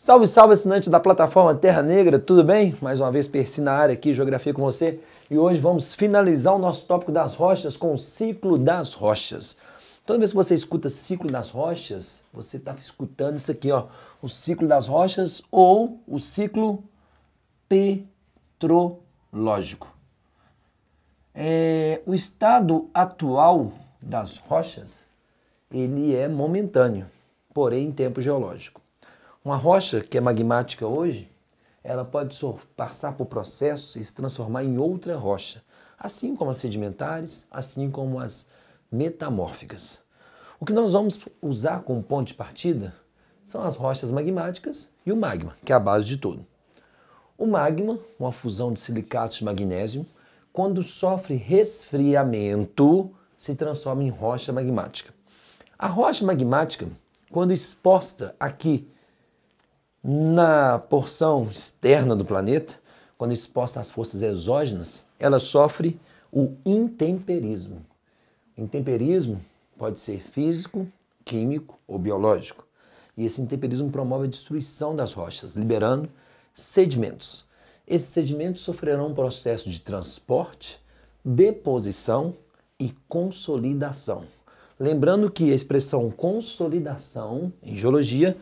Salve, salve, assinante da plataforma Terra Negra, tudo bem? Mais uma vez, Percy na área aqui, Geografia com você. E hoje vamos finalizar o nosso tópico das rochas com o ciclo das rochas. Toda vez que você escuta ciclo das rochas, você está escutando isso aqui, ó, o ciclo das rochas ou o ciclo petrológico. É, o estado atual das rochas ele é momentâneo, porém em tempo geológico. Uma rocha que é magmática hoje, ela pode passar por processos e se transformar em outra rocha, assim como as sedimentares, assim como as metamórficas. O que nós vamos usar como ponto de partida são as rochas magmáticas e o magma, que é a base de tudo. O magma, uma fusão de silicatos de magnésio, quando sofre resfriamento, se transforma em rocha magmática. A rocha magmática, quando exposta aqui na porção externa do planeta, quando exposta às forças exógenas, ela sofre o intemperismo. intemperismo pode ser físico, químico ou biológico. E esse intemperismo promove a destruição das rochas, liberando sedimentos. Esses sedimentos sofrerão um processo de transporte, deposição e consolidação. Lembrando que a expressão consolidação em geologia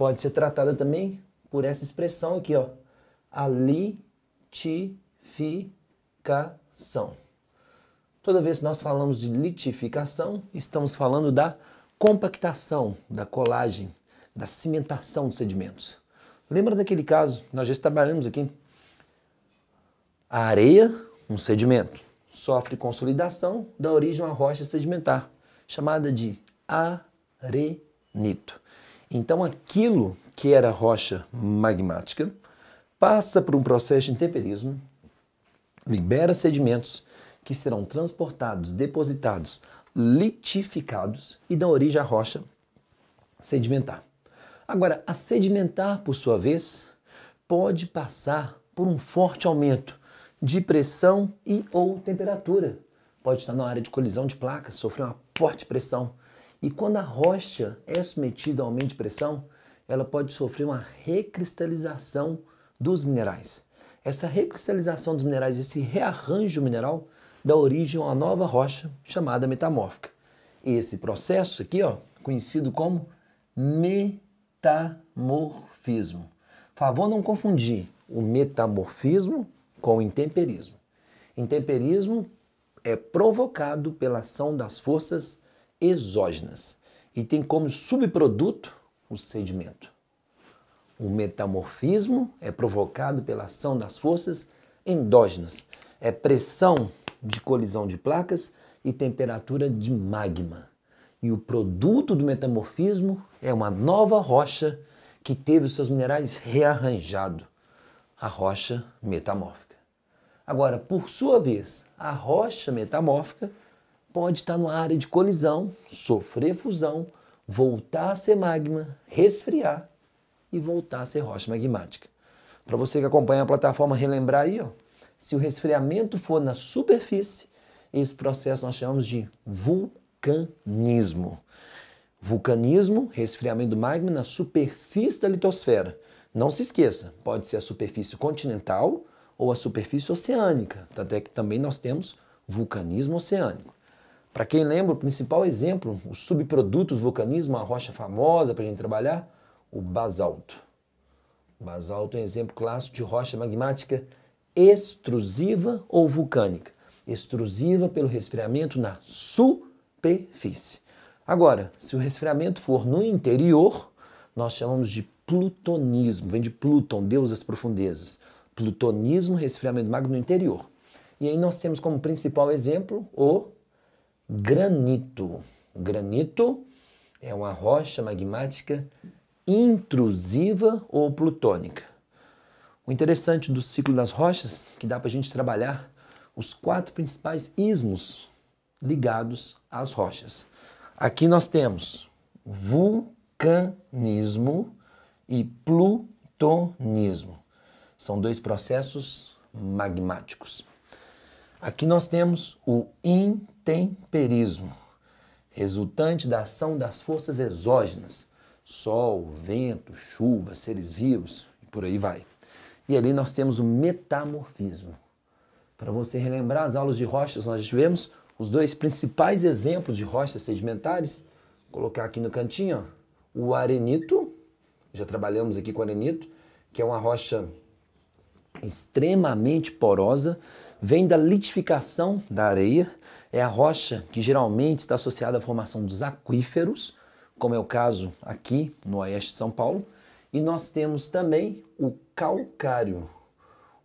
pode ser tratada também por essa expressão aqui, ó, a litificação. Toda vez que nós falamos de litificação, estamos falando da compactação, da colagem, da cimentação dos sedimentos. Lembra daquele caso, nós já trabalhamos aqui, a areia, um sedimento, sofre consolidação, dá origem a uma rocha sedimentar, chamada de arenito. Então aquilo que era rocha magmática passa por um processo de intemperismo, libera sedimentos que serão transportados, depositados, litificados e dão origem à rocha sedimentar. Agora, a sedimentar, por sua vez, pode passar por um forte aumento de pressão e ou temperatura. Pode estar na área de colisão de placas, sofrer uma forte pressão e quando a rocha é submetida a aumento de pressão, ela pode sofrer uma recristalização dos minerais. Essa recristalização dos minerais, esse rearranjo mineral, dá origem a uma nova rocha chamada metamórfica. Esse processo aqui, ó, conhecido como metamorfismo. Favor não confundir o metamorfismo com o intemperismo. Intemperismo é provocado pela ação das forças exógenas e tem como subproduto o sedimento. O metamorfismo é provocado pela ação das forças endógenas, é pressão de colisão de placas e temperatura de magma. E o produto do metamorfismo é uma nova rocha que teve os seus minerais rearranjados, a rocha metamórfica. Agora, por sua vez, a rocha metamórfica pode estar numa área de colisão, sofrer fusão, voltar a ser magma, resfriar e voltar a ser rocha magmática. Para você que acompanha a plataforma, relembrar aí, ó, se o resfriamento for na superfície, esse processo nós chamamos de vulcanismo. Vulcanismo, resfriamento do magma na superfície da litosfera. Não se esqueça, pode ser a superfície continental ou a superfície oceânica, até que também nós temos vulcanismo oceânico. Para quem lembra, o principal exemplo, o subproduto do vulcanismo, a rocha famosa para a gente trabalhar, o basalto. O basalto é um exemplo clássico de rocha magmática extrusiva ou vulcânica. Extrusiva pelo resfriamento na superfície. Agora, se o resfriamento for no interior, nós chamamos de plutonismo, vem de Plutão, Deus das profundezas. Plutonismo, resfriamento magno no interior. E aí nós temos como principal exemplo o granito. Granito é uma rocha magmática intrusiva ou plutônica. O interessante do ciclo das rochas é que dá para a gente trabalhar os quatro principais ismos ligados às rochas. Aqui nós temos vulcanismo e plutonismo. São dois processos magmáticos. Aqui nós temos o intemperismo, resultante da ação das forças exógenas, sol, vento, chuva, seres vivos e por aí vai. E ali nós temos o metamorfismo. Para você relembrar as aulas de rochas, nós tivemos os dois principais exemplos de rochas sedimentares. Vou colocar aqui no cantinho ó, o arenito, já trabalhamos aqui com arenito, que é uma rocha extremamente porosa, vem da litificação da areia, é a rocha que geralmente está associada à formação dos aquíferos, como é o caso aqui no oeste de São Paulo, e nós temos também o calcário.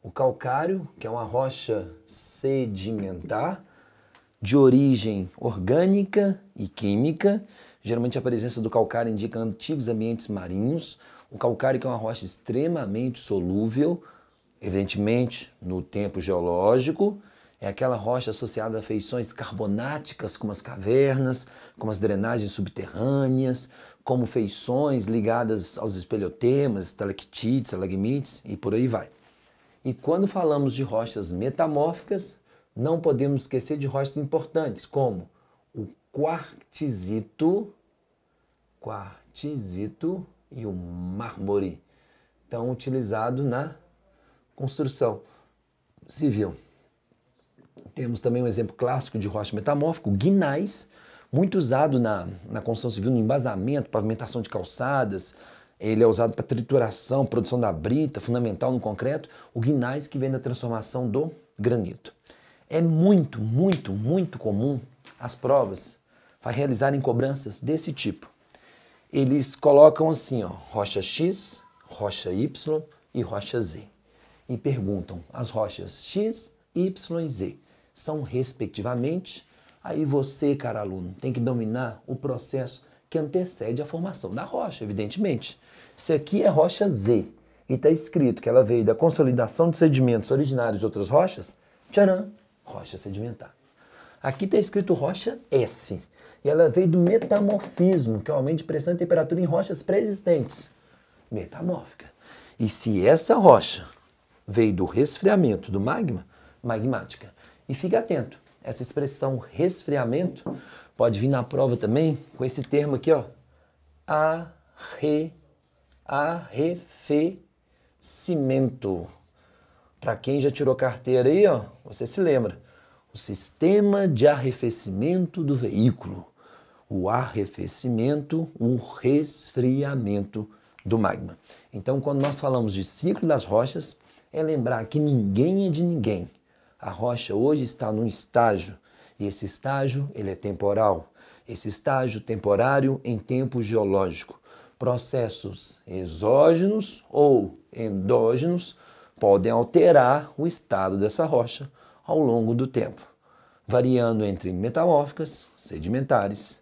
O calcário, que é uma rocha sedimentar de origem orgânica e química, geralmente a presença do calcário indica antigos ambientes marinhos. O calcário que é uma rocha extremamente solúvel, Evidentemente, no tempo geológico, é aquela rocha associada a feições carbonáticas, como as cavernas, como as drenagens subterrâneas, como feições ligadas aos espelhotemas, estalactites, alagmites e por aí vai. E quando falamos de rochas metamórficas, não podemos esquecer de rochas importantes, como o quartzito, quartzito e o mármore, tão utilizado na construção civil. Temos também um exemplo clássico de rocha metamórfica, o guinais, muito usado na, na construção civil, no embasamento, pavimentação de calçadas. Ele é usado para trituração, produção da brita, fundamental no concreto. O guinais que vem da transformação do granito. É muito, muito, muito comum as provas realizarem cobranças desse tipo. Eles colocam assim, ó, rocha X, rocha Y e rocha Z e perguntam as rochas X, Y e Z. São respectivamente. Aí você, cara aluno, tem que dominar o processo que antecede a formação da rocha, evidentemente. Se aqui é rocha Z e está escrito que ela veio da consolidação de sedimentos originários de outras rochas, tcharam, rocha sedimentar. Aqui está escrito rocha S e ela veio do metamorfismo, que é o aumento de pressão e temperatura em rochas pré-existentes. Metamórfica. E se essa rocha veio do resfriamento do magma, magmática. E fique atento, essa expressão resfriamento pode vir na prova também com esse termo aqui, ó, arre, arrefecimento. Para quem já tirou carteira aí, ó, você se lembra. O sistema de arrefecimento do veículo. O arrefecimento, o resfriamento do magma. Então, quando nós falamos de ciclo das rochas, é lembrar que ninguém é de ninguém. A rocha hoje está num estágio e esse estágio ele é temporal. Esse estágio temporário em tempo geológico. Processos exógenos ou endógenos podem alterar o estado dessa rocha ao longo do tempo, variando entre metamórficas, sedimentares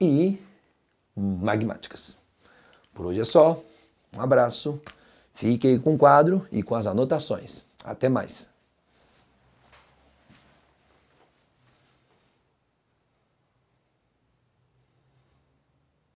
e magmáticas. Por hoje é só. Um abraço. Fique aí com o quadro e com as anotações. Até mais!